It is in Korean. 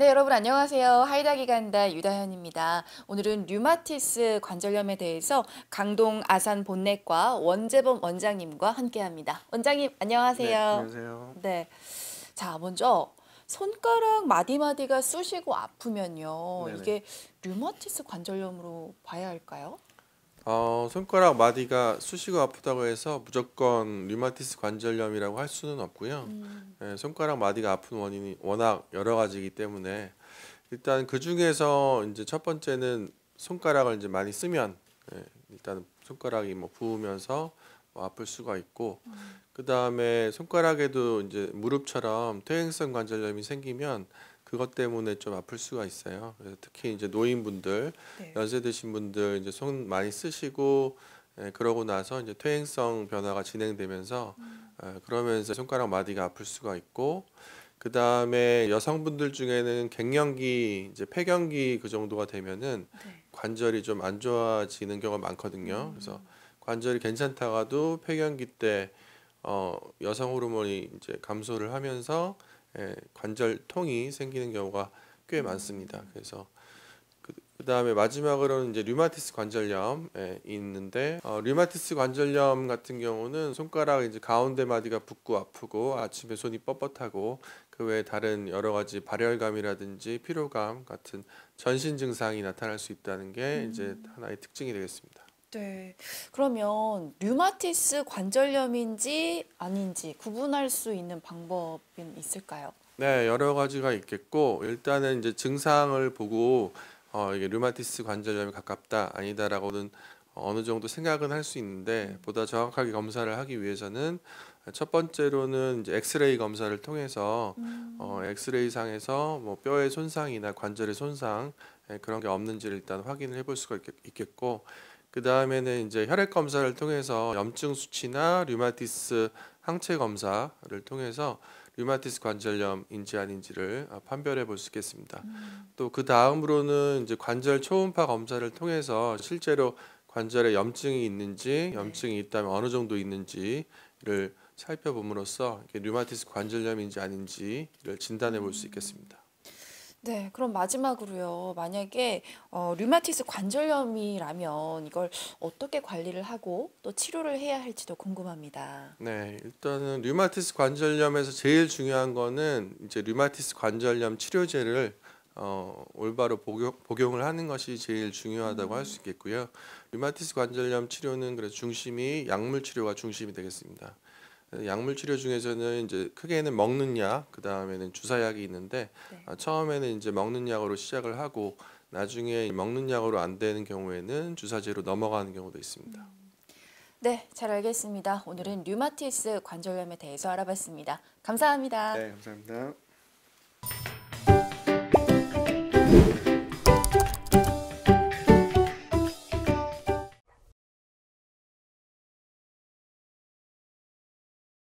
네, 여러분 안녕하세요. 하이다 기간다 유다현입니다. 오늘은 류마티스 관절염에 대해서 강동 아산 본내과 원재범 원장님과 함께합니다. 원장님 안녕하세요. 네, 안녕하세요. 네. 자, 먼저 손가락 마디마디가 쑤시고 아프면요. 네네. 이게 류마티스 관절염으로 봐야 할까요? 어, 손가락 마디가 쑤시고 아프다고 해서 무조건 류마티스 관절염이라고 할 수는 없고요. 음. 예, 손가락 마디가 아픈 원인이 워낙 여러 가지이기 때문에 일단 그 중에서 이제 첫 번째는 손가락을 이제 많이 쓰면 예, 일단 손가락이 뭐 부으면서 뭐 아플 수가 있고 음. 그 다음에 손가락에도 이제 무릎처럼 퇴행성 관절염이 생기면 그것 때문에 좀 아플 수가 있어요. 그래서 특히 이제 노인분들, 네. 연세 드신 분들 이제 손 많이 쓰시고 예, 그러고 나서 이제 퇴행성 변화가 진행되면서 음. 예, 그러면서 손가락 마디가 아플 수가 있고 그 다음에 여성분들 중에는 갱년기 이제 폐경기 그 정도가 되면은 네. 관절이 좀 안 좋아지는 경우가 많거든요. 음. 그래서 관절이 괜찮다가도 폐경기 때 어, 여성 호르몬이 이제 감소를 하면서 예, 관절 통이 생기는 경우가 꽤 음. 많습니다. 그래서 그 다음에 마지막으로는 이제 류마티스 관절염이 예, 있는데 어, 류마티스 관절염 같은 경우는 손가락 이제 가운데 마디가 붓고 아프고 아침에 손이 뻣뻣하고 그 외에 다른 여러 가지 발열감이라든지 피로감 같은 전신 증상이 나타날 수 있다는 게 음. 이제 하나의 특징이 되겠습니다. 네. 그러면 류마티스 관절염인지 아닌지 구분할 수 있는 방법은 있을까요? 네, 여러 가지가 있겠고 일단은 이제 증상을 보고 어, 이게 류마티스 관절염에 가깝다 아니다라고는 어느 정도 생각은 할 수 있는데 음. 보다 정확하게 검사를 하기 위해서는 첫 번째로는 이제 엑스레이 검사를 통해서 어, 음. 엑스레이 상에서 뭐 뼈의 손상이나 관절의 손상 예, 그런 게 없는지를 일단 확인을 해볼 수가 있겠고 그 다음에는 이제 혈액 검사를 통해서 염증 수치나 류마티스 항체 검사를 통해서 류마티스 관절염인지 아닌지를 판별해 볼 수 있겠습니다. 음. 또그 다음으로는 이제 관절 초음파 검사를 통해서 실제로 관절에 염증이 있는지 네. 염증이 있다면 어느 정도 있는지를 살펴봄으로써 류마티스 관절염인지 아닌지를 진단해 볼수 음. 있겠습니다. 네, 그럼 마지막으로요. 만약에 어, 류마티스 관절염이라면 이걸 어떻게 관리를 하고 또 치료를 해야 할지도 궁금합니다. 네, 일단은 류마티스 관절염에서 제일 중요한 거는 이제 류마티스 관절염 치료제를 어, 올바로 복용, 을 하는 것이 제일 중요하다고 음. 할수 있겠고요. 류마티스 관절염 치료는 그래서 중심이 약물 치료가 중심이 되겠습니다. 약물 치료 중에서는 이제 크게는 먹는 약, 그 다음에는 주사약이 있는데 네. 아, 처음에는 이제 먹는 약으로 시작을 하고 나중에 먹는 약으로 안 되는 경우에는 주사제로 넘어가는 경우도 있습니다. 음. 네, 잘 알겠습니다. 오늘은 류마티스 관절염에 대해서 알아봤습니다. 감사합니다. 네, 감사합니다.